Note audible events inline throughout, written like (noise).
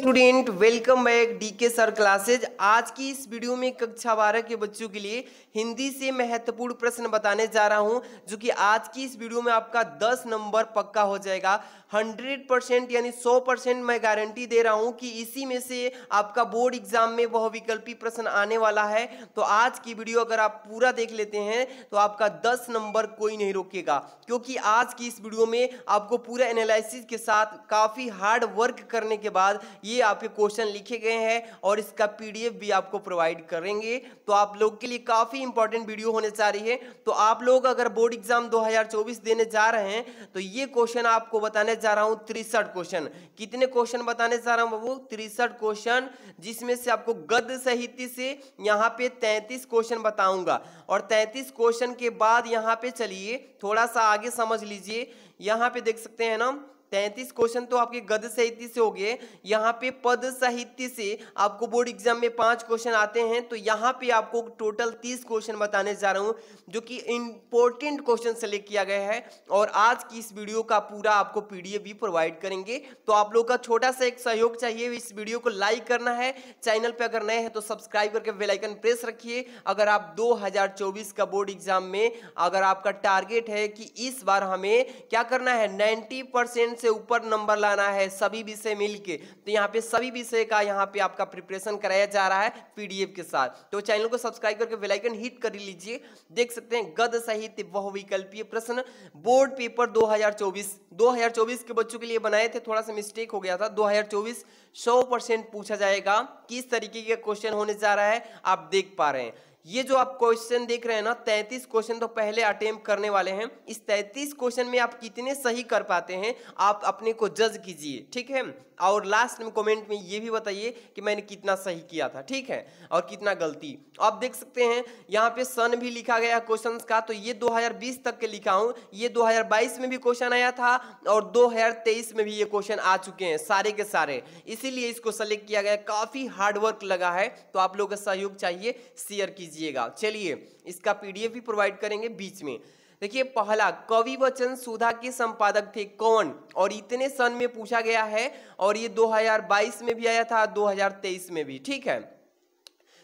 student welcome back DK sir classes आज की इस वीडियो में कक्षा बारह के बच्चों के लिए हिंदी से महत्वपूर्ण प्रश्न बताने जा रहा हूं जो कि आज की इस वीडियो में आपका 10 नंबर पक्का हो जाएगा 100 परसेंट यानी 100 परसेंट मैं गारंटी दे रहा हूं कि इसी में से आपका बोर्ड एग्जाम में वह विकल्पी प्रश्न आने वाला है तो आज की वीडियो अगर आप पूरा देख लेते हैं तो आपका दस नंबर कोई नहीं रोकेगा क्योंकि आज की इस वीडियो में आपको पूरा एनालिसिस के साथ काफ़ी हार्ड वर्क करने के बाद ये आपके क्वेश्चन लिखे गए हैं और इसका पीडीएफ भी आपको प्रोवाइड करेंगे तो आप लोग के लिए काफ़ी इंपॉर्टेंट वीडियो होने जा रही है तो आप लोग अगर बोर्ड एग्जाम 2024 देने जा रहे हैं तो ये क्वेश्चन आपको बताने जा रहा हूँ तिरसठ क्वेश्चन कितने क्वेश्चन बताने जा रहा हूँ बाबू तिरसठ क्वेश्चन जिसमें से आपको गद साहित्य से यहाँ पे तैतीस क्वेश्चन बताऊंगा और तैतीस क्वेश्चन के बाद यहाँ पे चलिए थोड़ा सा आगे समझ लीजिए यहाँ पे देख सकते हैं ना तैंतीस क्वेश्चन तो आपके गद साहित्य से हो गए यहाँ पे पद साहित्य से आपको बोर्ड एग्जाम में पांच क्वेश्चन आते हैं तो यहाँ पे आपको टोटल तीस क्वेश्चन बताने जा रहा हूँ जो कि इंपॉर्टेंट क्वेश्चन सेलेक्ट किया गया है और आज की इस वीडियो का पूरा आपको पीडीएफ भी प्रोवाइड करेंगे तो आप लोग का छोटा सा एक सहयोग चाहिए इस वीडियो को लाइक करना है चैनल पर अगर नए हैं तो सब्सक्राइब करके बेलाइकन प्रेस रखिए अगर आप दो का बोर्ड एग्जाम में अगर आपका टारगेट है कि इस बार हमें क्या करना है नाइन्टी परसेंट से ऊपर नंबर लाना है सभी विषय मिलके तो यहाँ पे सभी विषय का यहाँ पे आपका प्रिपरेशन कराया जा रहा है पीडीएफ के साथ तो चैनल को सब्सक्राइब करके बेलाइकन हिट कर लीजिए देख सकते हैं गद सहित बहुविकल्पीय प्रश्न बोर्ड पेपर 2024 2024 के बच्चों के लिए बनाए थे थोड़ा सा मिस्टेक हो गया था 2024 100 परसेंट पूछा जाएगा किस तरीके का क्वेश्चन होने जा रहा है आप देख पा रहे हैं ये जो आप क्वेश्चन देख रहे हैं ना तैतीस क्वेश्चन तो पहले अटेम्प्ट करने वाले हैं इस तैतीस क्वेश्चन में आप कितने सही कर पाते हैं आप अपने को जज कीजिए ठीक है और लास्ट में कमेंट में ये भी बताइए कि मैंने कितना सही किया था ठीक है और कितना गलती आप देख सकते हैं यहाँ पे सन भी लिखा गया क्वेश्चन का तो ये 2020 तक के लिखा हूँ ये 2022 में भी क्वेश्चन आया था और 2023 में भी ये क्वेश्चन आ चुके हैं सारे के सारे इसीलिए इसको सेलेक्ट किया गया काफ़ी हार्डवर्क लगा है तो आप लोग का सहयोग चाहिए शेयर कीजिए कीजिएगा चलिए इसका पीडीएफ भी प्रोवाइड करेंगे बीच में देखिए पहला कवि वचन सुधा के संपादक थे कौन और इतने सन में पूछा गया है और ये 2022 में भी आया था 2023 में भी ठीक है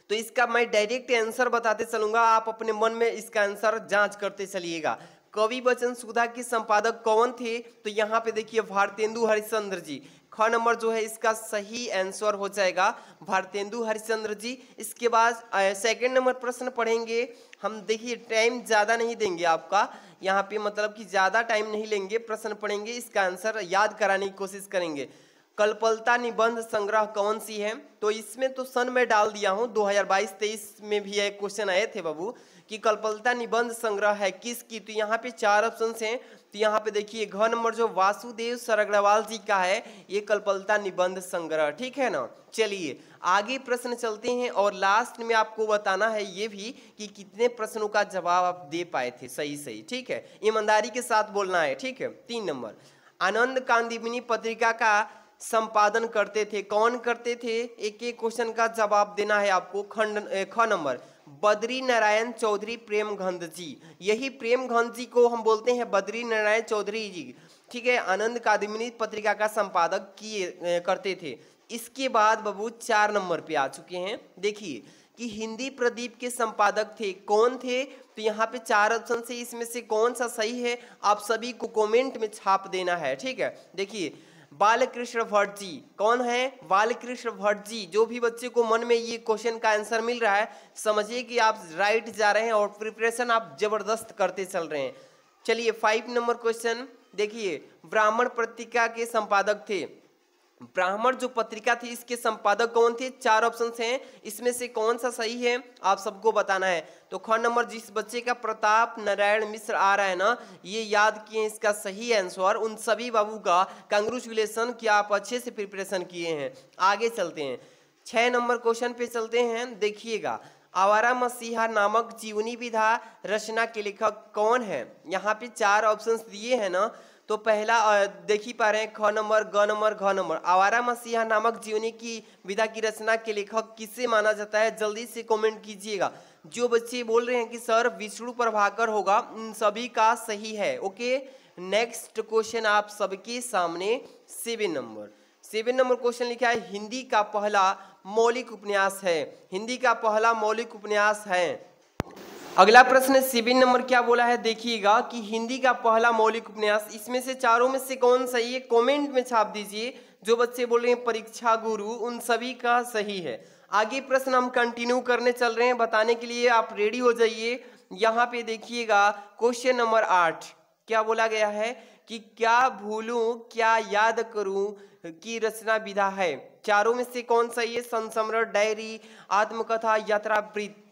तो इसका मैं डायरेक्ट आंसर बताते चलूंगा आप अपने मन में इसका आंसर जांच करते चलिएगा कवि वचन सुधा के संपादक कौन थे तो यहाँ पे देखिए भारतेंदु हरिश्चंद्र जी ख नंबर जो है इसका सही आंसर हो जाएगा भारतेंदु हरिचंद्र जी इसके बाद सेकंड नंबर प्रश्न पढ़ेंगे हम देखिए टाइम ज़्यादा नहीं देंगे आपका यहाँ पे मतलब कि ज़्यादा टाइम नहीं लेंगे प्रश्न पढ़ेंगे इसका आंसर याद कराने की कोशिश करेंगे कल्पलता निबंध संग्रह कौन सी है तो इसमें तो सन में डाल दिया हूँ 2022 हजार में भी एक क्वेश्चन आए थे बाबू कि कल्पलता निबंध संग्रह है किसकी तो यहाँ पे चार ऑप्शन हैं तो यहाँ पे देखिए घ नंबर जो वासुदेव सरग्रवाल जी का है ये कल्पलता निबंध संग्रह ठीक है ना चलिए आगे प्रश्न चलते हैं और लास्ट में आपको बताना है ये भी कि कितने प्रश्नों का जवाब आप दे पाए थे सही सही ठीक है ईमानदारी के साथ बोलना है ठीक है तीन नंबर आनंद कांदिमिनी पत्रिका का संपादन करते थे कौन करते थे एक एक क्वेश्चन का जवाब देना है आपको खंड ख नंबर बद्री नारायण चौधरी प्रेम घंध जी यही प्रेम घंध जी को हम बोलते हैं बद्री नारायण चौधरी जी ठीक है आनंद कादमिनी पत्रिका का संपादक किए करते थे इसके बाद बबू चार नंबर पे आ चुके हैं देखिए कि हिंदी प्रदीप के संपादक थे कौन थे तो यहाँ पे चार ऑप्शन से इसमें से कौन सा सही है आप सभी को कमेंट में छाप देना है ठीक है देखिए बालकृष्ण भट्ट जी कौन है बालकृष्ण भट्ट जी जो भी बच्चे को मन में ये क्वेश्चन का आंसर मिल रहा है समझिए कि आप राइट जा रहे हैं और प्रिपरेशन आप जबरदस्त करते चल रहे हैं चलिए फाइव नंबर क्वेश्चन देखिए ब्राह्मण पत्रिका के संपादक थे ब्राह्मण जो पत्रिका थी इसके संपादक कौन थे चार ऑप्शन हैं इसमें से कौन सा सही है आप सबको बताना है तो ख नंबर जिस बच्चे का प्रताप नारायण मिश्र आ रहा है ना ये याद किए इसका सही आंसर उन सभी बाबू का कंग्रेचुलेसन कि आप अच्छे से प्रिपरेशन किए हैं आगे चलते हैं छः नंबर क्वेश्चन पे चलते हैं देखिएगा आवारा मसीहा नामक जीवनी विधा रचना के लेखक कौन है यहाँ पे चार ऑप्शन दिए हैं ना तो पहला देख ही पा रहे हैं ख नंबर ग नंबर घ नंबर आवारा मसीहा नामक जीवनी की विधा की रचना के लेखक किसे माना जाता है जल्दी से कमेंट कीजिएगा जो बच्चे बोल रहे हैं कि सर विष्णु प्रभाकर होगा उन सभी का सही है ओके नेक्स्ट क्वेश्चन आप सबके सामने seven number seven number question लिखा है हिंदी का पहला मौलिक उपन्यास है हिंदी का पहला मौलिक उपन्यास है अगला प्रश्न सिबिन नंबर क्या बोला है देखिएगा कि हिंदी का पहला मौलिक उपन्यास इसमें से चारों में से कौन सही है कमेंट में छाप दीजिए जो बच्चे बोल रहे हैं परीक्षा गुरु उन सभी का सही है आगे प्रश्न हम कंटिन्यू करने चल रहे हैं बताने के लिए आप रेडी हो जाइए यहाँ पे देखिएगा क्वेश्चन नंबर आठ क्या बोला गया है कि क्या भूलूं क्या याद करूं की रचना विधा है चारों में से कौन सा ये संसमरण डायरी आत्मकथा यात्रा वृत्त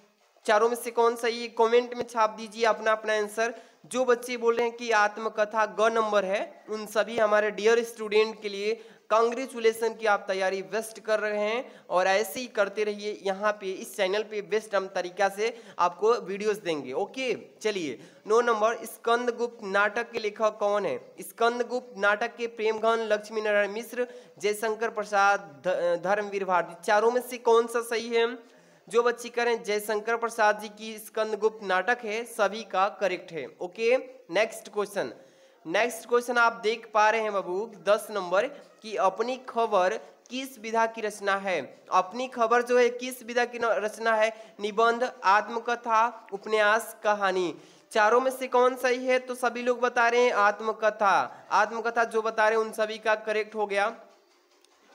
चारों में से कौन सा ये कमेंट में छाप दीजिए अपना अपना आंसर जो बच्चे बोल रहे हैं कि आत्मकथा ग नंबर है उन सभी हमारे डियर स्टूडेंट के लिए कांग्रेचुलेसन की आप तैयारी वेस्ट कर रहे हैं और ऐसे ही करते रहिए यहाँ पे इस चैनल पे बेस्ट हम तरीका से आपको वीडियोस देंगे ओके चलिए नो नंबर स्कंदगुप्त नाटक के लेखक कौन है स्कंदगुप्त नाटक के प्रेमघन लक्ष्मी नारायण मिश्र जयशंकर प्रसाद धर्मवीर भारती चारों में से कौन सा सही है जो बच्चे करें जयशंकर प्रसाद जी की स्कंदगुप्त नाटक है सभी का करेक्ट है okay next question next question आप देख पा रहे हैं बाबू दस नंबर कि अपनी खबर किस विधा की रचना है अपनी खबर जो है किस विधा की रचना है निबंध आत्मकथा उपन्यास कहानी चारों में से कौन सही है तो सभी लोग बता रहे हैं आत्मकथा आत्मकथा जो बता रहे हैं उन सभी का करेक्ट हो गया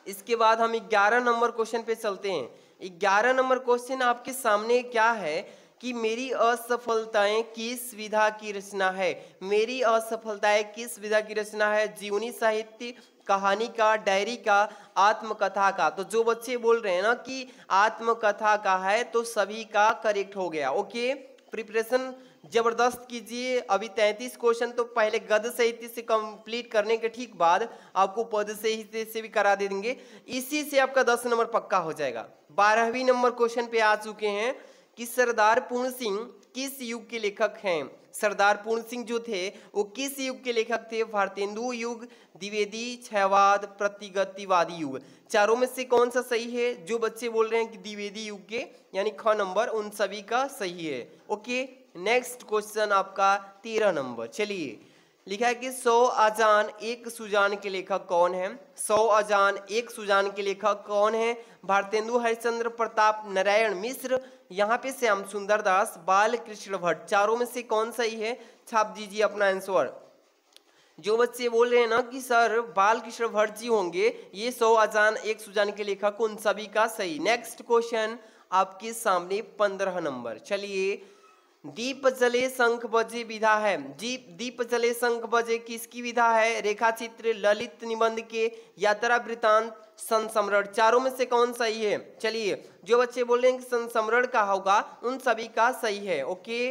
इसके बाद हम ग्यारह नंबर क्वेश्चन पे चलते हैं ग्यारह नंबर क्वेश्चन आपके सामने क्या है कि मेरी असफलताएं किस विधा की रचना है मेरी असफलताएं किस विधा की रचना है जीवनी साहित्य कहानी का डायरी का आत्मकथा का तो जो बच्चे बोल रहे हैं ना कि आत्मकथा का है तो सभी का करेक्ट हो गया ओके प्रिपरेशन जबरदस्त कीजिए अभी तैंतीस क्वेश्चन तो पहले गद साहित्य से कंप्लीट करने के ठीक बाद आपको पद साहित्य से भी करा दे देंगे इसी से आपका दस नंबर पक्का हो जाएगा बारहवीं नंबर क्वेश्चन पे आ चुके हैं कि सरदार पूर्ण सिंह किस युग के लेखक हैं सरदार पूर्ण सिंह जो थे वो किस युग के लेखक थे भारतेंदु युग द्विवेदी छयवाद प्रतिगतिवादी युग चारों में से कौन सा सही है जो बच्चे बोल रहे हैं कि द्विवेदी युग के यानी ख नंबर उन सभी का सही है ओके नेक्स्ट क्वेश्चन आपका तेरह नंबर चलिए लिखा है कि सौ अजान एक सुजान के लेखक कौन है सौ अजान एक सुजान के लेखक कौन है भारतेंदु हरिश्चंद्र प्रताप नारायण मिश्र यहाँ पे श्याम सुंदर दास बाल कृष्ण भट्ट चारों में से कौन सही है छाप दीजिए अपना आंसर जो बच्चे बोल रहे हैं ना कि सर बाल कृष्ण भट्ट जी होंगे ये सौ अजान एक सुजान के लेखक उन सभी का सही नेक्स्ट क्वेश्चन आपके सामने पंद्रह नंबर चलिए दीप जले शंख बजे विधा है दीप दीप जले शंख बजे किसकी विधा है रेखा चित्र ललित निबंध के यात्रा वृतांत संसमरण चारों में से कौन सही है चलिए जो बच्चे बोल रहे हैं कि संसमरण का होगा उन सभी का सही है okay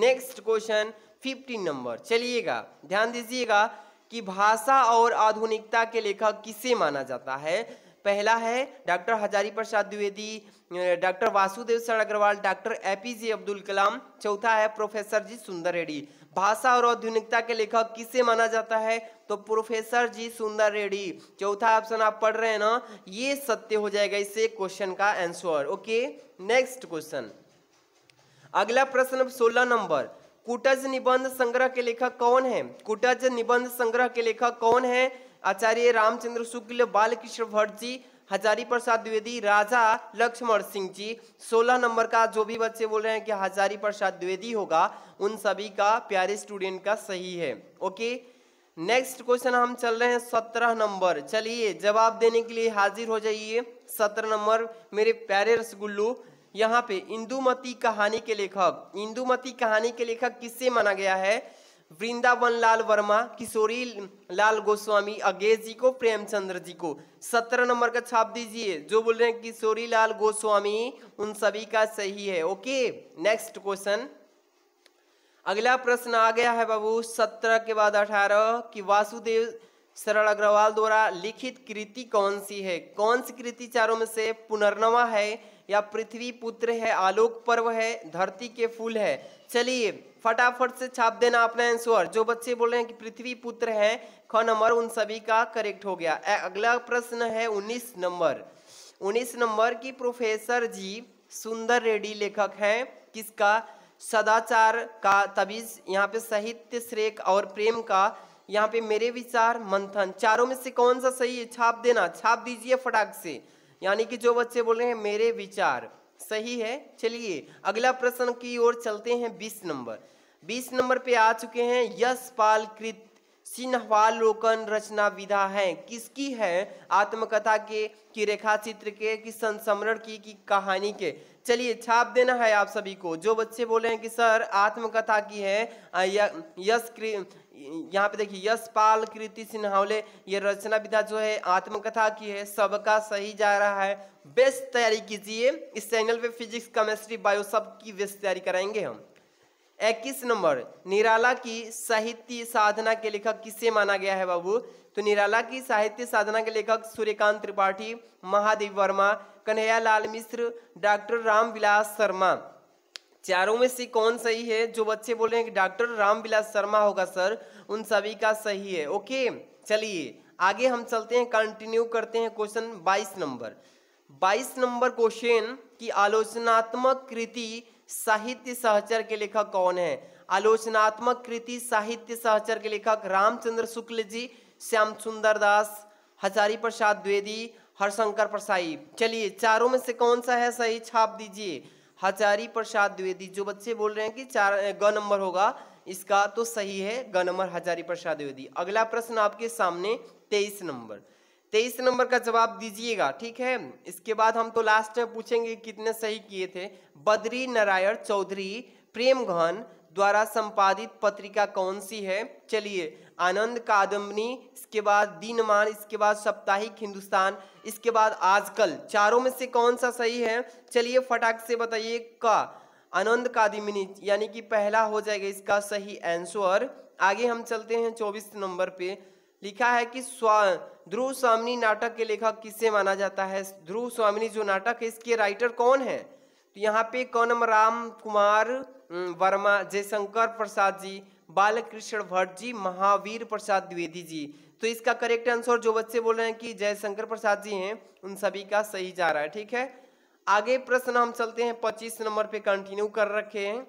next question fifteen number चलिएगा ध्यान दीजिएगा कि भाषा और आधुनिकता के लेखक किसे माना जाता है पहला है डॉक्टर हजारी प्रसाद द्विवेदी डॉक्टर वासुदेव सर Agrawal doctor A P Abdul Kalam चौथा है प्रोफेसर जी सुंदर रेड्डी भाषा और आधुनिकता के लेखक किसे माना जाता है तो प्रोफेसर जी सुंदर रेड्डी चौथा ऑप्शन आप पढ़ रहे हैं ना ये सत्य हो जाएगा इससे क्वेश्चन का आंसर ओके नेक्स्ट क्वेश्चन अगला प्रश्न सोलह नंबर कुटज निबंध संग्रह के लेखक कौन है कुटज निबंध संग्रह के लेखक कौन है आचार्य रामचंद्र शुक्ल बालकृष्ण भट्ट जी हजारी प्रसाद द्विवेदी राजा लक्ष्मण सिंह जी सोलह नंबर का जो भी बच्चे बोल रहे हैं कि हजारी प्रसाद द्विवेदी होगा उन सभी का प्यारे स्टूडेंट का सही है ओके नेक्स्ट क्वेश्चन हम चल रहे हैं सत्रह नंबर चलिए जवाब देने के लिए हाजिर हो जाइए सत्रह नंबर मेरे प्यारे रसगुल्लू यहाँ पे इंदुमती कहानी के लेखक इंदुमती कहानी के लेखक किससे माना गया है वृंदावन लाल वर्मा किशोरी लाल गोस्वामी अगेश जी को प्रेमचंद्र जी को सत्रह नंबर का छाप दीजिए जो बोल रहे हैं किशोरी लाल गोस्वामी उन सभी का सही है ओके नेक्स्ट क्वेश्चन अगला प्रश्न आ गया है बाबू सत्रह के बाद अठारह कि वासुदेव सरल अग्रवाल द्वारा लिखित कृति कौन सी है कौन सी कृति चारों में से पुनर्नवा है या पृथ्वी पुत्र है आलोक पर्व है धरती के फूल है चलिए फटाफट से छाप देना अपना आंसर जो बच्चे बोल रहे हैं कि पृथ्वी पुत्र है ख नंबर उन सभी का करेक्ट हो गया अगला प्रश्न है उन्नीस नंबर उन्नीस नंबर की प्रोफेसर जी सुंदर रेड्डी लेखक हैं किसका सदाचार का तबीज यहाँ पे साहित्य श्रेक और प्रेम का यहाँ पे मेरे विचार मंथन चारों में से कौन सा सही है छाप देना छाप दीजिए फटाक से यानी कि जो बच्चे बोल रहे हैं मेरे विचार सही है चलिए अगला प्रश्न की ओर चलते हैं बीस नंबर बीस नंबर पे आ चुके हैं यशपाल कृत सिन्हवालोकन रचना विधा है किसकी है आत्मकथा के की रेखा चित्र के कि संस्मरण की कि कहानी के चलिए छाप देना है आप सभी को जो बच्चे बोले हैं कि सर आत्मकथा की है यश यहाँ पे देखिए यश पाल कृति सिन्हावले ये रचना विधा जो है आत्मकथा की है सबका सही जा रहा है बेस्ट तैयारी कीजिए इस चैनल पे फिजिक्स केमिस्ट्री बायो सब की बेस्ट तैयारी कराएंगे हम इक्कीस नंबर निराला की साहित्य साधना के लेखक किससे माना गया है बाबू तो निराला की साहित्य साधना के लेखक सूर्यकांत त्रिपाठी महादेव वर्मा कन्हैया लाल मिश्र डॉक्टर रामविलास शर्मा चारों में से कौन सही है जो बच्चे बोल रहे हैं कि डॉक्टर रामविलास शर्मा होगा सर उन सभी का सही है ओके चलिए आगे हम चलते हैं कंटिन्यू करते हैं क्वेश्चन बाईस नंबर बाईस नंबर क्वेश्चन की आलोचनात्मक कृति साहित्य सहचर के लेखक कौन है आलोचनात्मक कृति साहित्य सहचर के लेखक रामचंद्र शुक्ल जी श्याम सुंदर दास हजारी प्रसाद द्विवेदी हरशंकर प्रसाई चलिए चारों में से कौन सा है सही छाप दीजिए हजारी प्रसाद द्विवेदी जो बच्चे बोल रहे हैं कि चार ग नंबर होगा इसका तो सही है ग नंबर हजारी प्रसाद द्विवेदी अगला प्रश्न आपके सामने तेईस नंबर तेईस नंबर का जवाब दीजिएगा ठीक है इसके बाद हम तो लास्ट में पूछेंगे कितने सही किए थे बद्री नारायण चौधरी प्रेमघन द्वारा संपादित पत्रिका कौन सी है चलिए आनंद कादम्बनी इसके बाद दिनमान इसके बाद साप्ताहिक हिंदुस्तान इसके बाद आजकल चारों में से कौन सा सही है चलिए फटाक से बताइए का आनंद कादम्बनी यानी कि पहला हो जाएगा इसका सही आंसर आगे हम चलते हैं चौबीस नंबर पे लिखा है कि स्वा ध्रुव स्वामी नाटक के लेखक किससे माना जाता है ध्रुव स्वामी जो नाटक है इसके राइटर कौन है तो यहाँ पे कौन राम कुमार वर्मा जयशंकर प्रसाद जी बालकृष्ण भट्ट जी महावीर प्रसाद द्विवेदी जी तो इसका करेक्ट आंसर जो बच्चे बोल रहे हैं कि जयशंकर प्रसाद जी हैं उन सभी का सही जा रहा है ठीक है आगे प्रश्न हम चलते हैं पच्चीस नंबर पे कंटिन्यू कर रखे हैं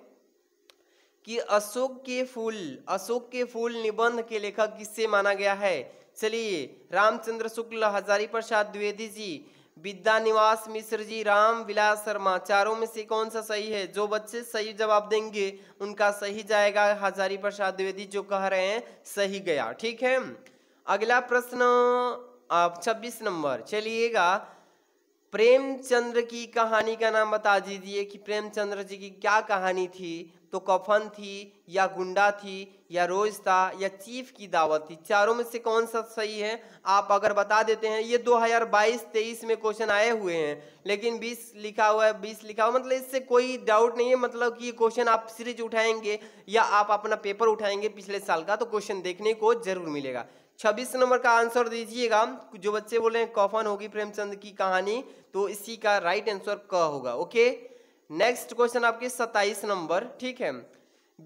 कि अशोक के फूल अशोक के फूल निबंध के लेखक किससे माना गया है चलिए रामचंद्र शुक्ल हजारी प्रसाद द्विवेदी जी विद्या निवास मिश्र जी राम विलास शर्मा चारों में से कौन सा सही है जो बच्चे सही जवाब देंगे उनका सही जाएगा हजारी प्रसाद द्विवेदी जो कह रहे हैं सही गया ठीक है अगला प्रश्न आप 26 नंबर चलिएगा प्रेमचंद्र की कहानी का नाम बता दीजिए कि प्रेमचंद्र जी की क्या कहानी थी तो कफन थी या गुंडा थी या रोज था या चीफ की दावत थी चारों में से कौन सा सही है आप अगर बता देते हैं ये 2022-23 में क्वेश्चन आए हुए हैं लेकिन 20 लिखा हुआ है 20 लिखा हुआ मतलब इससे कोई डाउट नहीं है मतलब कि ये क्वेश्चन आप सीरीज उठाएंगे या आप अपना पेपर उठाएंगे पिछले साल का तो क्वेश्चन देखने को जरूर मिलेगा छब्बीस नंबर का आंसर दीजिएगा जो बच्चे बोले हैं कौफन होगी प्रेमचंद की कहानी तो इसी का राइट आंसर क होगा ओके नेक्स्ट क्वेश्चन आपके सत्ताईस नंबर ठीक है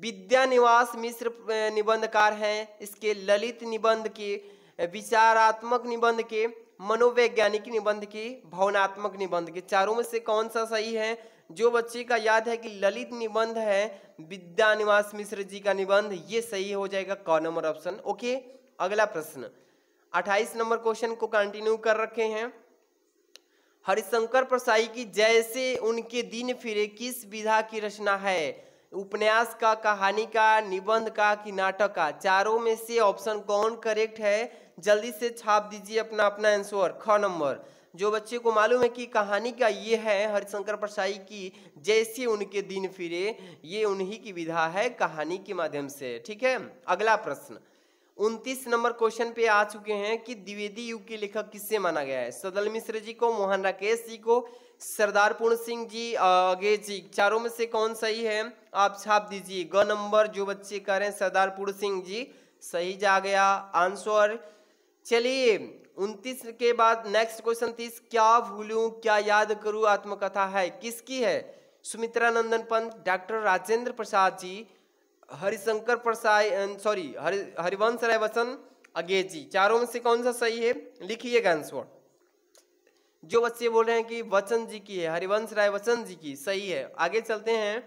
विद्या निवास मिश्र निबंधकार हैं इसके ललित निबंध के विचारात्मक निबंध के मनोवैज्ञानिक निबंध के भावनात्मक निबंध के चारों में से कौन सा सही है जो बच्चे का याद है कि ललित निबंध है विद्या निवास मिश्र जी का निबंध ये सही हो जाएगा क नंबर ऑप्शन ओके अगला प्रश्न 28 नंबर क्वेश्चन को कंटिन्यू कर रखे हैं हरिशंकर प्रसाई की जैसे उनके दिन फिरे किस विधा की रचना है उपन्यास का कहानी का निबंध का कि नाटक का चारों में से ऑप्शन कौन करेक्ट है जल्दी से छाप दीजिए अपना अपना आंसर ख नंबर जो बच्चे को मालूम है कि कहानी का ये है हरिशंकर प्रसाई की जैसे उनके दिन फिरे ये उन्हीं की विधा है कहानी के माध्यम से ठीक है अगला प्रश्न उनतीस नंबर क्वेश्चन पे आ चुके हैं कि द्विवेदी युग के लेखक किससे माना गया है सदल मिश्र जी को मोहन राकेश जी को सरदार पूर्ण सिंह जी अगे जी चारों में से कौन सही है आप छाप दीजिए ग नंबर जो बच्चे कह रहे हैं सरदार पूर्ण सिंह जी सही जा गया आंसर चलिए उनतीस के बाद नेक्स्ट क्वेश्चन तीस क्या भूलूं क्या याद करूं आत्मकथा है किसकी है सुमित्रा नंदन पंत डॉक्टर राजेंद्र प्रसाद जी हरिशंकर प्रसाद सॉरी अं, हरि हरिवंश राय बच्चन अगे जी चारों में से कौन सा सही है लिखिएगा आंसर जो बच्चे बोल रहे हैं कि वचन जी की है हरिवंश राय वचन जी की सही है आगे चलते हैं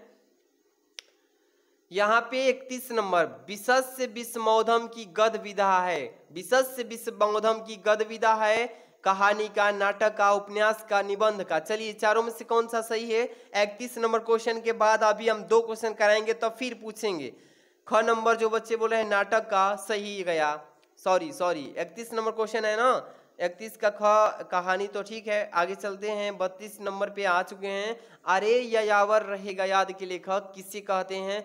यहाँ पे इकतीस नंबर विश्व मौधम की गद विधा है विश्व मौधम की गद विधा है कहानी का नाटक का उपन्यास का निबंध का चलिए चारों में से कौन सा सही है इकतीस नंबर क्वेश्चन के बाद अभी हम दो क्वेश्चन कराएंगे तो फिर पूछेंगे ख नंबर जो बच्चे बोले हैं नाटक का सही गया सॉरी सॉरी इकतीस नंबर क्वेश्चन है ना इकतीस का ख कहानी तो ठीक है आगे चलते हैं बत्तीस नंबर पे आ चुके हैं अरे यावर रहेगा याद के लेखक किसे कहते हैं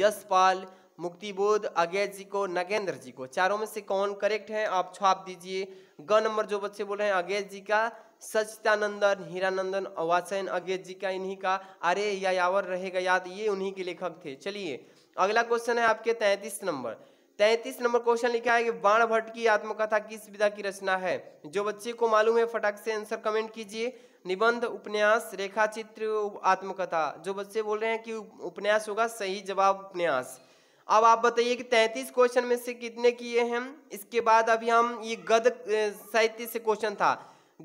यशपाल मुक्तिबोध अजय जी को नगेंद्र जी को चारों में से कौन करेक्ट है आप छाप दीजिए ग नंबर जो बच्चे बोल रहे हैं अगेश जी का सचितानंदन हीरानंदन अवाचयन अगेश जी का इन्हीं का अरे या यावर रहेगा याद ये उन्हीं के लेखक थे चलिए अगला क्वेश्चन है आपके तैंतीस नंबर तैंतीस नंबर क्वेश्चन लिखा है कि बाण भट्ट की आत्मकथा किस विधा की रचना है जो बच्चे को मालूम है फटाक से आंसर कमेंट कीजिए निबंध उपन्यास रेखाचित्र आत्मकथा जो बच्चे बोल रहे हैं कि उपन्यास होगा सही जवाब उपन्यास अब आप बताइए कि तैंतीस क्वेश्चन में से कितने किए हैं इसके बाद अभी हम ये गद साहित्य से क्वेश्चन था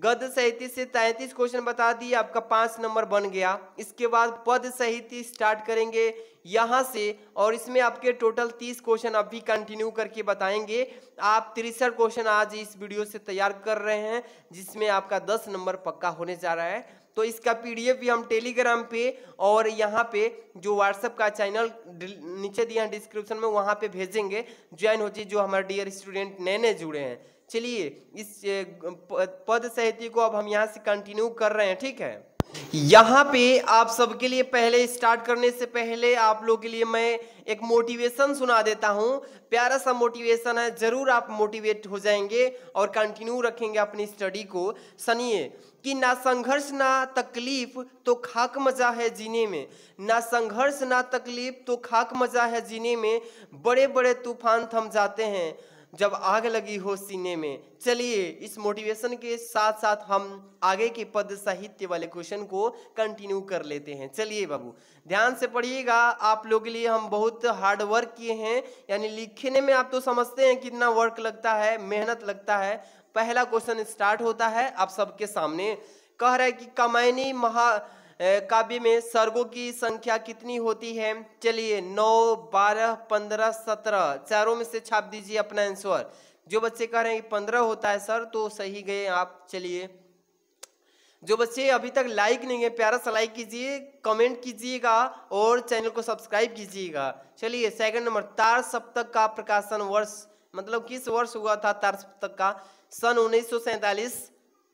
गद साहित्य से तैंतीस क्वेश्चन बता दिए आपका पाँच नंबर बन गया इसके बाद पद साहित्य स्टार्ट करेंगे यहाँ से और इसमें आपके टोटल तीस क्वेश्चन अब भी कंटिन्यू करके बताएंगे आप तिरसठ क्वेश्चन आज इस वीडियो से तैयार कर रहे हैं जिसमें आपका दस नंबर पक्का होने जा रहा है तो इसका पीडीएफ भी हम टेलीग्राम पे और यहाँ पे जो व्हाट्सएप का चैनल नीचे दिया डिस्क्रिप्शन में वहाँ पे भेजेंगे ज्वाइन हो जो हमारे डियर स्टूडेंट नए नए जुड़े हैं चलिए इस पद साहित्य को अब हम यहाँ से कंटिन्यू कर रहे हैं ठीक है यहाँ पे आप सबके लिए पहले स्टार्ट करने से पहले आप लोग के लिए मैं एक मोटिवेशन सुना देता हूँ प्यारा सा मोटिवेशन है जरूर आप मोटिवेट हो जाएंगे और कंटिन्यू रखेंगे अपनी स्टडी को सनिए कि ना संघर्ष ना तकलीफ तो खाक मजा है जीने में ना संघर्ष ना तकलीफ तो खाक मजा है जीने में बड़े बड़े तूफान थम जाते हैं जब आग लगी हो सीने में चलिए इस मोटिवेशन के साथ साथ हम आगे के पद साहित्य वाले क्वेश्चन को कंटिन्यू कर लेते हैं चलिए बाबू ध्यान से पढ़िएगा आप लोग के लिए हम बहुत हार्ड वर्क किए हैं यानी लिखने में आप तो समझते हैं कितना वर्क लगता है मेहनत लगता है पहला क्वेश्चन स्टार्ट होता है आप सबके सामने कह रहा है कि कमायनी महा काव्य में सर्गों की संख्या कितनी होती है चलिए नौ बारह पंद्रह सत्रह चारों में से छाप दीजिए अपना आंसर जो बच्चे कह रहे हैं पंद्रह होता है सर तो सही गए आप चलिए जो बच्चे अभी तक लाइक नहीं है प्यारा सा लाइक कीजिए कमेंट कीजिएगा और चैनल को सब्सक्राइब कीजिएगा चलिए सेकंड नंबर तार सप्तक का प्रकाशन वर्ष मतलब किस वर्ष हुआ था तार सप्तक का सन उन्नीस सौ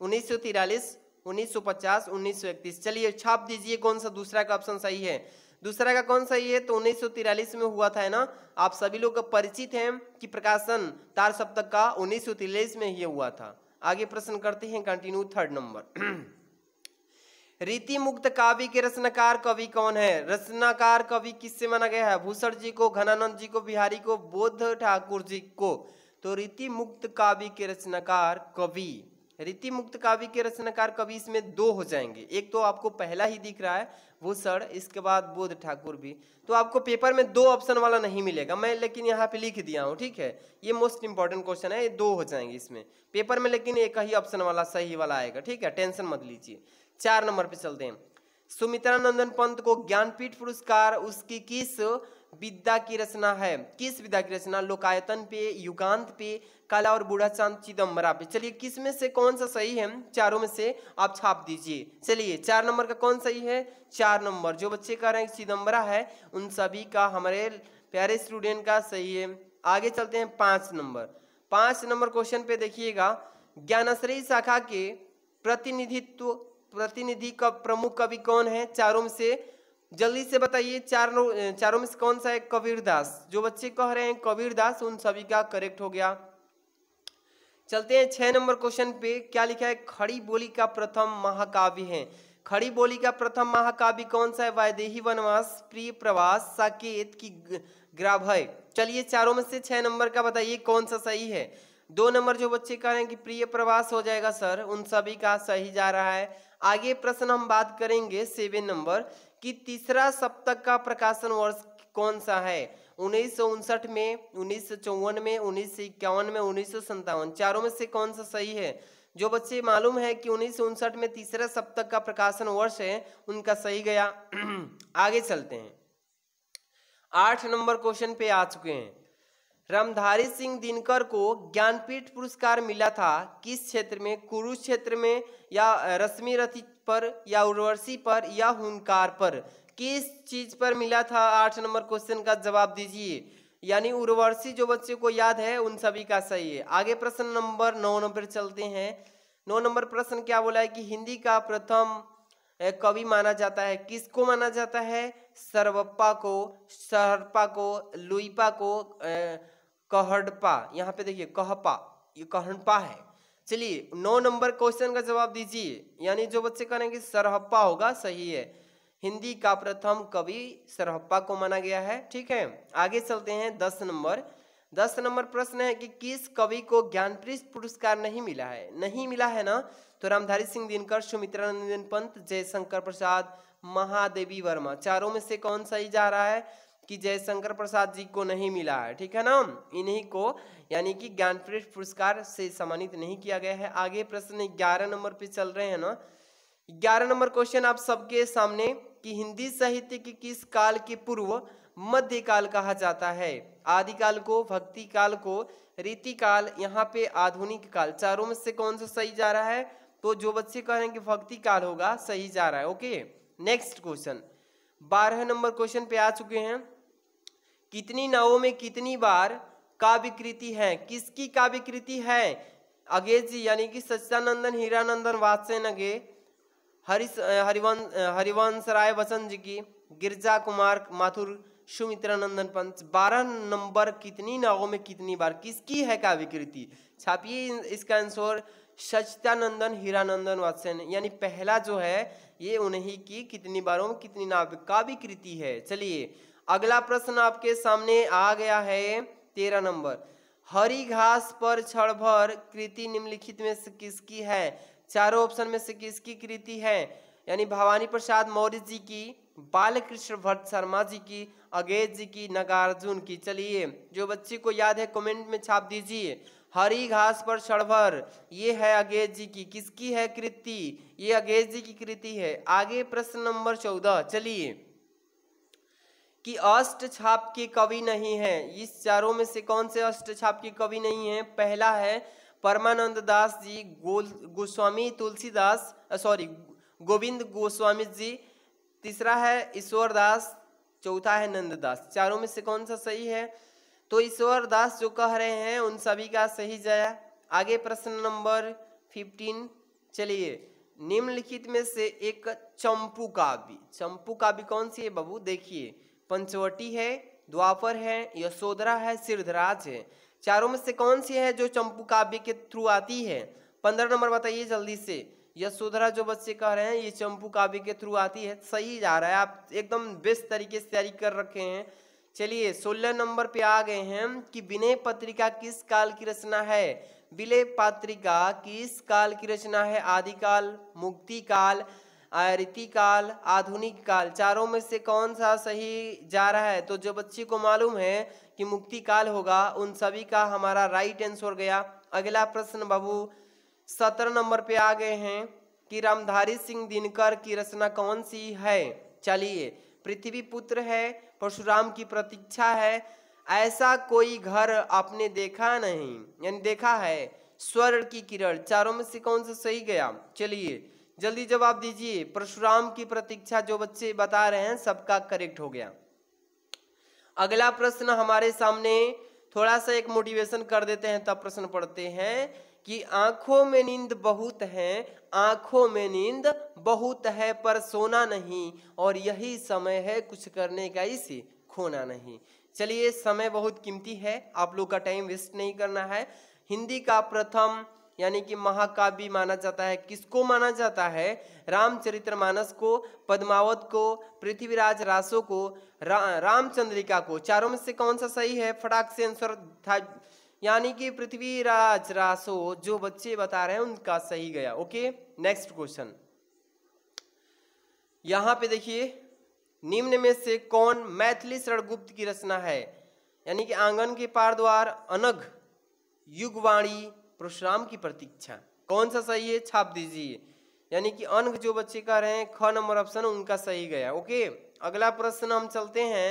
उन्नीस सौ तिरालीस उन्नीस सौ पचास उन्नीस सौ इकतीस चलिए छाप दीजिए कौन सा दूसरा का ऑप्शन सही है दूसरा का कौन सही है तो उन्नीस में हुआ था है ना आप सभी लोग परिचित हैं कि प्रकाशन तार सप्तक का उन्नीस में ही हुआ था आगे प्रश्न करते हैं कंटिन्यू थर्ड नंबर रीति मुक्त काव्य के रचनाकार कवि कौन है रचनाकार कवि किससे माना गया है भूषण जी को घनानंद जी को बिहारी को बोध ठाकुर जी को तो रीति मुक्त काव्य के रचनाकार कवि रीति मुक्त काव्य के रचनाकार कवि इसमें दो हो जाएंगे एक तो आपको पहला ही दिख रहा है वो सर इसके बाद बोध ठाकुर भी तो आपको पेपर में दो ऑप्शन वाला नहीं मिलेगा मैं लेकिन यहाँ पे लिख दिया हूँ ठीक है ये मोस्ट इंपॉर्टेंट क्वेश्चन है ये दो हो जाएंगे इसमें पेपर में लेकिन एक ही ऑप्शन वाला सही वाला आएगा ठीक है टेंशन मत लीजिए चार नंबर पे चलते हैं सुमित्रा नंदन पंत को ज्ञानपीठ पुरस्कार उसकी किस विद्या की रचना है किस विद्या की रचना लोकायतन पे युगांत पे काला और बूढ़ा चांद चिदम्बरा पे चलिए किस में से कौन सा सही है चारों में से आप छाप दीजिए चलिए चार नंबर का कौन सही है चार नंबर जो बच्चे कह रहे हैं चिदम्बरा है उन सभी का हमारे प्यारे स्टूडेंट का सही है आगे चलते हैं पांच नंबर पांच नंबर क्वेश्चन पे देखिएगा ज्ञानश्री शाखा के प्रतिनिधित्व प्रतिनिधि का प्रमुख कवि कौन है चारों में से जल्दी से बताइए चार लोग चारों में से कौन सा है कबीर दास जो बच्चे कह रहे हैं कबीर दास उन सभी का करेक्ट हो गया चलते हैं छह नंबर क्वेश्चन पे क्या लिखा है खड़ी बोली का प्रथम महाकाव्य है खड़ी बोली का प्रथम महाकाव्य कौन सा है वायदेही वनवास प्रिय प्रवास साकेत की ग्राभय चलिए चारों में से छह नंबर का बताइए कौन सा सही है दो नंबर जो बच्चे कह रहे हैं कि प्रिय प्रवास हो जाएगा सर उन सभी का सही जा रहा है आगे प्रश्न हम बात करेंगे सेवन नंबर कि तीसरा सप्तक का प्रकाशन वर्ष कौन सा है उन्नीस में उन्नीस में उन्नीस में उन्नीस चारों में से कौन सा सही है जो बच्चे मालूम है कि उन्नीस में तीसरा सप्तक का प्रकाशन वर्ष है उनका सही गया (clears throat) आगे चलते हैं आठ नंबर क्वेश्चन पे आ चुके हैं रामधारी सिंह दिनकर को ज्ञानपीठ पुरस्कार मिला था किस क्षेत्र में कुरुक्षेत्र में या रश्मि रथी पर या उर्वशी पर या हुनकार पर किस चीज पर मिला था आठ नंबर क्वेश्चन का जवाब दीजिए यानी उर्वशी जो बच्चे को याद है उन सभी का सही है आगे प्रश्न नंबर नौ नंबर चलते हैं नौ नंबर प्रश्न क्या बोला है कि हिंदी का प्रथम कवि माना जाता है किसको माना जाता है सर्वप्पा को सरपा को लुईपा को कहड़पा यहाँ पे देखिए कहपा ये कहनपा है चलिए नौ नंबर क्वेश्चन का जवाब दीजिए यानी जो बच्चे करेंगे सरहप्पा होगा सही है हिंदी का प्रथम कवि सरहप्पा को माना गया है ठीक है आगे चलते हैं दस नंबर दस नंबर प्रश्न है कि किस कवि को ज्ञानप्रीत पुरस्कार नहीं मिला है नहीं मिला है ना तो रामधारी सिंह दिनकर सुमित्रा नंदन पंत जयशंकर प्रसाद महादेवी वर्मा चारों में से कौन सही जा रहा है कि जयशंकर प्रसाद जी को नहीं मिला है ठीक है ना इन्हीं को यानी कि ज्ञानपीठ पुरस्कार से सम्मानित नहीं किया गया है आगे प्रश्न ग्यारह नंबर पे चल रहे हैं ना ग्यारह नंबर क्वेश्चन आप सबके सामने कि हिंदी साहित्य के किस काल के पूर्व मध्य काल कहा जाता है आदिकाल को भक्ति काल को रीति काल यहाँ पे आधुनिक काल चारों में से कौन सा सही जा रहा है तो जो बच्चे कह रहे हैं कि भक्ति काल होगा सही जा रहा है ओके नेक्स्ट क्वेश्चन बारह नंबर क्वेश्चन पे आ चुके हैं कितनी नावों में कितनी बार काव्य कृति है किसकी काव्य कृति है अगे जी यानी कि सच्चानंदन हीरानंदन वासन अगे हरि हरिवंश हरिवंश राय वसंत जी की गिरजा कुमार माथुर सुमित्रानंदन पंच बारह नंबर कितनी नावों में कितनी बार किसकी है काव्य कृति छापिए इसका आंसर सचितानंदन हीरानंदन वासन यानी पहला जो है ये उन्हीं की कितनी बारों में कितनी नाव काव्य कृति है चलिए अगला प्रश्न आपके सामने आ गया है तेरह नंबर हरी घास पर क्षण भर कृति निम्नलिखित में से किसकी है चारों ऑप्शन में से किसकी कृति है यानी भवानी प्रसाद मौर्य जी की बालकृष्ण भट्ट शर्मा जी की अगेत जी की नगार्जुन की चलिए जो बच्चे को याद है कमेंट में छाप दीजिए हरी घास पर छड़भर ये है अगेत जी की किसकी है कृति ये अगेज जी की कृति है आगे प्रश्न नंबर चौदह चलिए कि अष्ट छाप के कवि नहीं है इस चारों में से कौन से अष्ट छाप के कवि नहीं है पहला है परमानंद दास जी गोल गोस्वामी तुलसीदास सॉरी गोविंद गोस्वामी जी तीसरा है ईश्वर दास चौथा है नंददास चारों में से कौन सा सही है तो ईश्वर दास जो कह रहे हैं उन सभी का सही जाया आगे प्रश्न नंबर फिफ्टीन चलिए निम्नलिखित में से एक चंपू काव्य चंपू काव्य कौन सी है बाबू देखिए पंचवटी है द्वापर है यशोधरा है सिरधराज है चारों में से कौन सी है जो चंपू काव्य के थ्रू आती है पंद्रह नंबर बताइए जल्दी से यशोधरा जो बच्चे कह रहे हैं ये चंपू काव्य के थ्रू आती है सही जा रहा है आप एकदम बेस्ट तरीके से तैयारी कर रखे हैं चलिए सोलह नंबर पे आ गए हैं कि विनय पत्रिका किस काल की रचना है विलय पत्रिका किस काल की रचना है आदिकाल मुक्ति काल काल आधुनिक काल चारों में से कौन सा सही जा रहा है तो जो बच्चे को मालूम है कि मुक्ति काल होगा उन सभी का हमारा राइट आंसर गया अगला प्रश्न बाबू सत्रह नंबर पे आ गए हैं कि रामधारी सिंह दिनकर की रचना कौन सी है चलिए पृथ्वी पुत्र है परशुराम की प्रतीक्षा है ऐसा कोई घर आपने देखा नहीं यानी देखा है स्वर्ण की किरण चारों में से कौन सा सही गया चलिए जल्दी जवाब दीजिए परशुराम की प्रतीक्षा जो बच्चे बता रहे हैं सबका करेक्ट हो गया अगला प्रश्न हमारे सामने थोड़ा सा एक मोटिवेशन कर देते हैं तब प्रश्न पढ़ते हैं कि आंखों में नींद बहुत है आंखों में नींद बहुत है पर सोना नहीं और यही समय है कुछ करने का इसे खोना नहीं चलिए समय बहुत कीमती है आप लोग का टाइम वेस्ट नहीं करना है हिंदी का प्रथम यानी कि महाकाव्य माना जाता है किसको माना जाता है रामचरितमानस को पद्मावत को पृथ्वीराज रासो को रा, रामचंद्रिका को चारों में से कौन सा सही है फटाक से आंसर था यानी कि पृथ्वीराज रासो जो बच्चे बता रहे हैं उनका सही गया ओके नेक्स्ट क्वेश्चन यहाँ पे देखिए निम्न में से कौन मैथिली शरणगुप्त की रचना है यानी कि आंगन के पार द्वार अनघ युगवाणी परशुराम की प्रतीक्षा कौन सा सही है छाप दीजिए यानी कि अंग जो बच्चे कह रहे हैं ख नंबर ऑप्शन उनका सही गया ओके अगला प्रश्न हम चलते हैं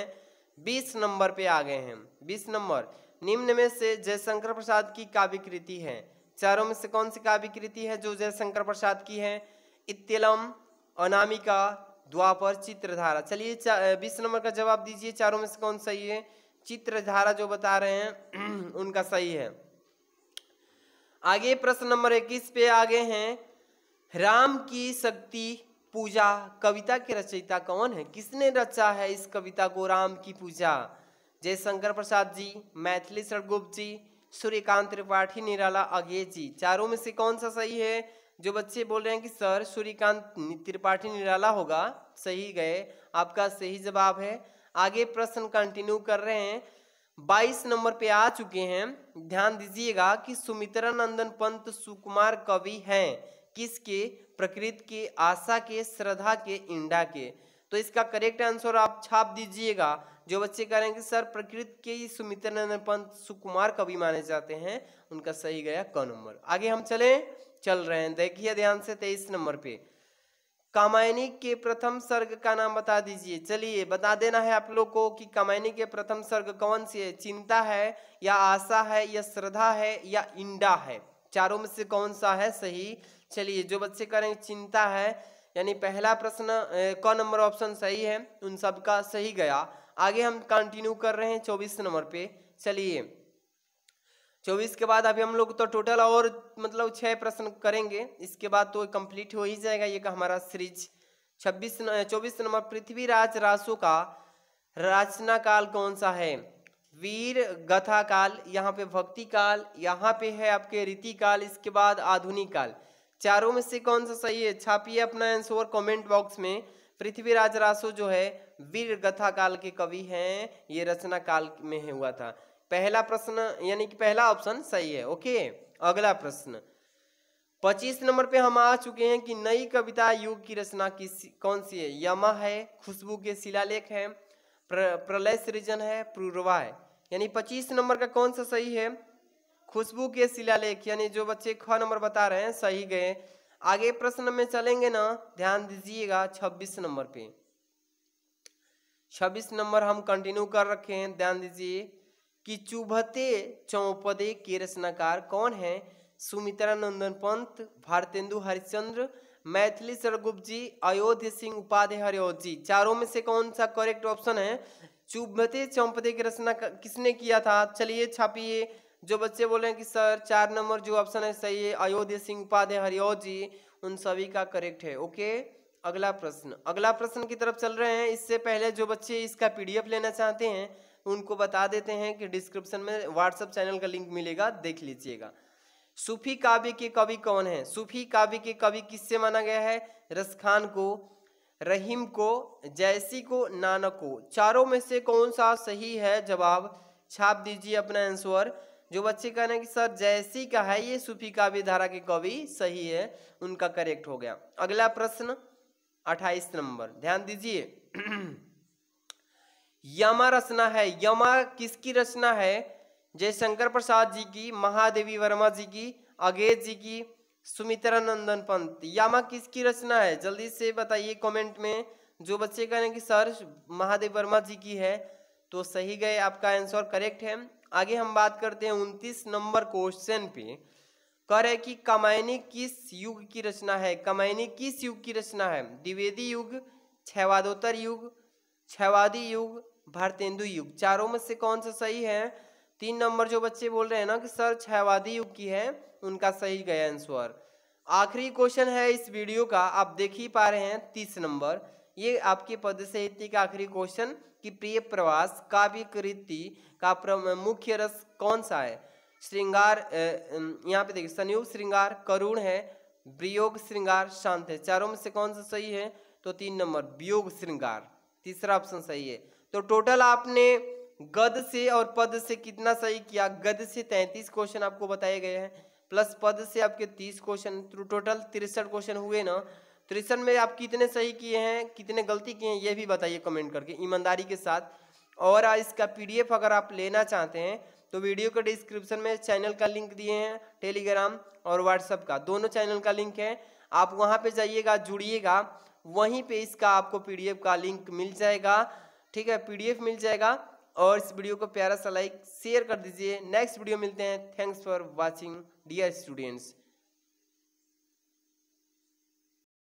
बीस नंबर पे आ गए हैं बीस नंबर निम्न में से जयशंकर प्रसाद की काव्य कृति है चारों में से कौन सी काव्य कृति है जो जयशंकर प्रसाद की है इतलम अनामिका द्वापर चित्रधारा चलिए बीस नंबर का जवाब दीजिए चारों में से कौन सही है चित्रधारा जो बता रहे हैं (clears throat) उनका सही है आगे प्रश्न नंबर इक्कीस पे आगे हैं राम की शक्ति पूजा कविता के रचयिता कौन है किसने रचा है इस कविता को राम की पूजा जयशंकर प्रसाद जी मैथिली सरगुप्त जी सूर्यकांत त्रिपाठी निराला अगे जी चारों में से कौन सा सही है जो बच्चे बोल रहे हैं कि सर सूर्यकांत त्रिपाठी निराला होगा सही गए आपका सही जवाब है आगे प्रश्न कंटिन्यू कर रहे हैं बाईस नंबर पे आ चुके हैं ध्यान दीजिएगा कि सुमित्रा नंदन पंत सुकुमार कवि हैं किसके प्रकृति के आशा के श्रद्धा के इंडा के तो इसका करेक्ट आंसर आप छाप दीजिएगा जो बच्चे कह रहे हैं कि सर प्रकृति के ही सुमित्रा नंदन पंत सुकुमार कवि माने जाते हैं उनका सही गया क नंबर आगे हम चले चल रहे हैं देखिए ध्यान से तेईस नंबर पे कामायनी के प्रथम सर्ग का नाम बता दीजिए चलिए बता देना है आप लोग को कि कामायनी के प्रथम सर्ग कौन सी है चिंता है या आशा है या श्रद्धा है या इंडा है चारों में से कौन सा है सही चलिए जो बच्चे हैं चिंता है यानी पहला प्रश्न कौन नंबर ऑप्शन सही है उन सबका सही गया आगे हम कंटिन्यू कर रहे हैं चौबीस नंबर पे चलिए चौबीस के बाद अभी हम लोग तो टोटल और मतलब छः प्रश्न करेंगे इसके बाद तो कंप्लीट हो ही जाएगा ये का हमारा सीरीज छब्बीस चौबीस नंबर पृथ्वीराज रासो का रचना काल कौन सा है वीर गथा काल यहाँ पे भक्ति काल यहाँ पे है आपके रीति काल इसके बाद आधुनिक काल चारों में से कौन सा सही है छापिए अपना आंसर कमेंट बॉक्स में पृथ्वीराज रासो जो है वीर गथा काल के कवि हैं ये रचना काल में है हुआ था पहला प्रश्न यानी कि पहला ऑप्शन सही है ओके अगला प्रश्न पच्चीस नंबर पे हम आ चुके हैं कि नई कविता युग की रचना की कौन सी है यमा है खुशबू के शिलालेख है प्र, प्रलय सृजन है पूर्वा है यानी पच्चीस नंबर का कौन सा सही है खुशबू के शिलालेख यानी जो बच्चे ख नंबर बता रहे हैं सही गए आगे प्रश्न में चलेंगे ना ध्यान दीजिएगा छब्बीस नंबर पे छब्बीस नंबर हम कंटिन्यू कर रखे हैं ध्यान दीजिए कि चुभते चौपदे के रचनाकार कौन है सुमित्रा नंदन पंत भारतेंदु हरिश्चंद्र मैथिली सरगुप्त जी अयोध्य सिंह उपाध्याय हरिओत जी चारों में से कौन सा करेक्ट ऑप्शन है चुभते चौपदे की रचना किसने किया था चलिए छापिए जो बच्चे बोले कि सर चार नंबर जो ऑप्शन है सही है अयोध्या सिंह उपाध्याय हरिओत जी उन सभी का करेक्ट है ओके अगला प्रश्न अगला प्रश्न की तरफ चल रहे हैं इससे पहले जो बच्चे इसका पीडीएफ लेना चाहते हैं उनको बता देते हैं कि डिस्क्रिप्शन में व्हाट्सअप चैनल का लिंक मिलेगा देख लीजिएगा सूफी काव्य के कवि कौन है सूफी काव्य के कवि किससे माना गया है रसखान को रहीम को जैसी को नानक को चारों में से कौन सा सही है जवाब छाप दीजिए अपना आंसर जो बच्चे कह रहे हैं कि सर जैसी का है ये सूफी काव्य धारा के कवि सही है उनका करेक्ट हो गया अगला प्रश्न अट्ठाईस नंबर ध्यान दीजिए (clears throat) यमा रचना है यमा किसकी रचना है जयशंकर प्रसाद जी की महादेवी वर्मा जी की अगे जी की सुमित्रा नंदन पंत यामा किसकी रचना है जल्दी से बताइए कमेंट में जो बच्चे कह रहे हैं कि सर महादेव वर्मा जी की है तो सही गए आपका आंसर करेक्ट है आगे हम बात करते हैं उनतीस नंबर क्वेश्चन पे कह रहे कि कमायनी किस युग की रचना है कमायनी किस युग की रचना है द्विवेदी युग छवादोत्तर युग छवादी युग भारतेंदु युग चारों में से कौन सा सही है तीन नंबर जो बच्चे बोल रहे हैं ना कि सर छहवादी युग की है उनका सही गया आंसर आखिरी क्वेश्चन है इस वीडियो का आप देख ही पा रहे हैं तीस नंबर ये आपके पद साहित्य का आखिरी क्वेश्चन कि प्रिय प्रवास काव्य कृति का, मुख्य रस कौन सा है श्रृंगार यहाँ पे देखिए संयुक्त श्रृंगार करुण है वियोग श्रृंगार शांत है चारों में से कौन सा सही है तो तीन नंबर वियोग श्रृंगार तीसरा ऑप्शन सही है तो टोटल आपने गद से और पद से कितना सही किया गद से तैंतीस क्वेश्चन आपको बताए गए हैं प्लस पद से आपके तीस क्वेश्चन टोटल तो तिरसठ क्वेश्चन हुए ना तिरसठ में आप कितने सही किए हैं कितने गलती किए हैं ये भी बताइए कमेंट करके ईमानदारी के साथ और इसका पीडीएफ अगर आप लेना चाहते हैं तो वीडियो के डिस्क्रिप्शन में चैनल का लिंक दिए हैं टेलीग्राम और व्हाट्सअप का दोनों चैनल का लिंक है आप वहाँ पे जाइएगा जुड़िएगा वहीं पे इसका आपको पीडीएफ का लिंक मिल जाएगा ठीक है पीडीएफ मिल जाएगा और इस वीडियो को प्यारा सा लाइक शेयर कर दीजिए नेक्स्ट वीडियो मिलते हैं thanks for watching dear students